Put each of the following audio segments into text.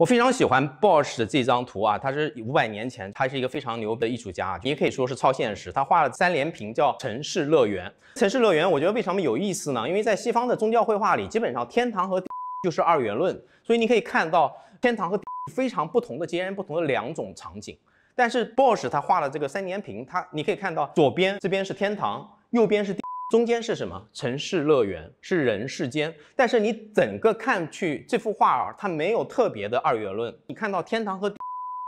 我非常喜欢 Bosch 的这张图啊，他是五百年前，他是一个非常牛的艺术家你也可以说是超现实。他画了三连屏，叫《城市乐园》。城市乐园，我觉得为什么有意思呢？因为在西方的宗教绘画里，基本上天堂和就是二元论，所以你可以看到天堂和非常不同的、截然不同的两种场景。但是 Bosch 他画了这个三连屏，他你可以看到左边这边是天堂，右边是。中间是什么？城市乐园是人世间，但是你整个看去这幅画儿，它没有特别的二元论。你看到天堂和，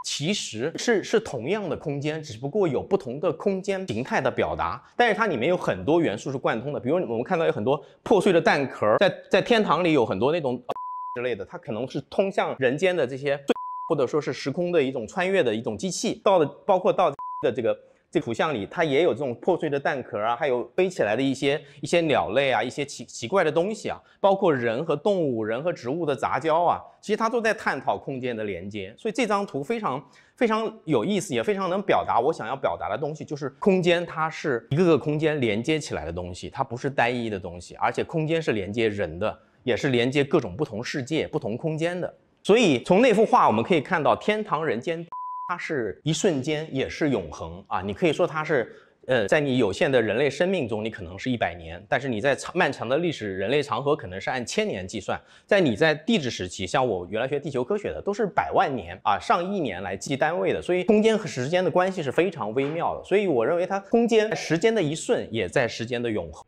其实是是同样的空间，只不过有不同的空间形态的表达。但是它里面有很多元素是贯通的，比如我们看到有很多破碎的蛋壳，在在天堂里有很多那种之类的，它可能是通向人间的这些，或者说是时空的一种穿越的一种机器。到的包括到的这个。这图像里，它也有这种破碎的蛋壳啊，还有飞起来的一些一些鸟类啊，一些奇奇怪的东西啊，包括人和动物、人和植物的杂交啊，其实它都在探讨空间的连接。所以这张图非常非常有意思，也非常能表达我想要表达的东西，就是空间，它是一个个空间连接起来的东西，它不是单一的东西，而且空间是连接人的，也是连接各种不同世界、不同空间的。所以从那幅画我们可以看到，天堂人间。它是一瞬间，也是永恒啊！你可以说它是，呃，在你有限的人类生命中，你可能是一百年，但是你在长漫长的历史人类长河，可能是按千年计算。在你在地质时期，像我原来学地球科学的，都是百万年啊，上亿年来计单位的。所以空间和时间的关系是非常微妙的。所以我认为它空间时间的一瞬，也在时间的永恒。